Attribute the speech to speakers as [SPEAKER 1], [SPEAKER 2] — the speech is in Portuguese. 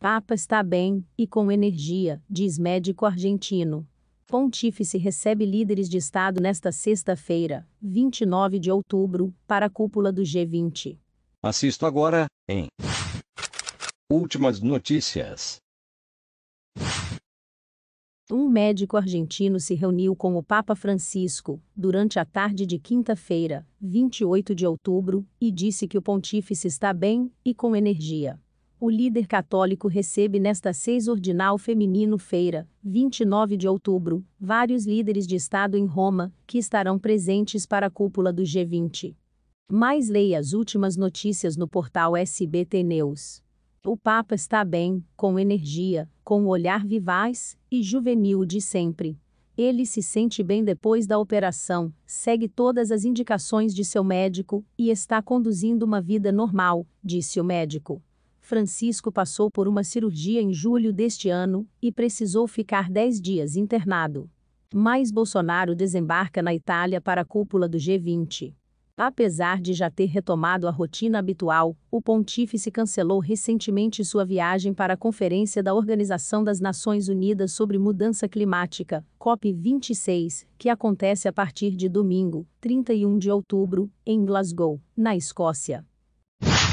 [SPEAKER 1] Papa está bem e com energia, diz médico argentino. Pontífice recebe líderes de Estado nesta sexta-feira, 29 de outubro, para a cúpula do G20.
[SPEAKER 2] Assisto agora, em Últimas notícias.
[SPEAKER 1] Um médico argentino se reuniu com o Papa Francisco durante a tarde de quinta-feira, 28 de outubro, e disse que o pontífice está bem e com energia o líder católico recebe nesta seis ordinal feminino feira, 29 de outubro, vários líderes de Estado em Roma, que estarão presentes para a cúpula do G20. Mais leia as últimas notícias no portal SBT News. O Papa está bem, com energia, com o olhar vivaz e juvenil de sempre. Ele se sente bem depois da operação, segue todas as indicações de seu médico e está conduzindo uma vida normal, disse o médico. Francisco passou por uma cirurgia em julho deste ano e precisou ficar 10 dias internado. Mas Bolsonaro desembarca na Itália para a cúpula do G20. Apesar de já ter retomado a rotina habitual, o pontífice cancelou recentemente sua viagem para a Conferência da Organização das Nações Unidas sobre Mudança Climática, COP26, que acontece a partir de domingo, 31 de outubro, em Glasgow, na Escócia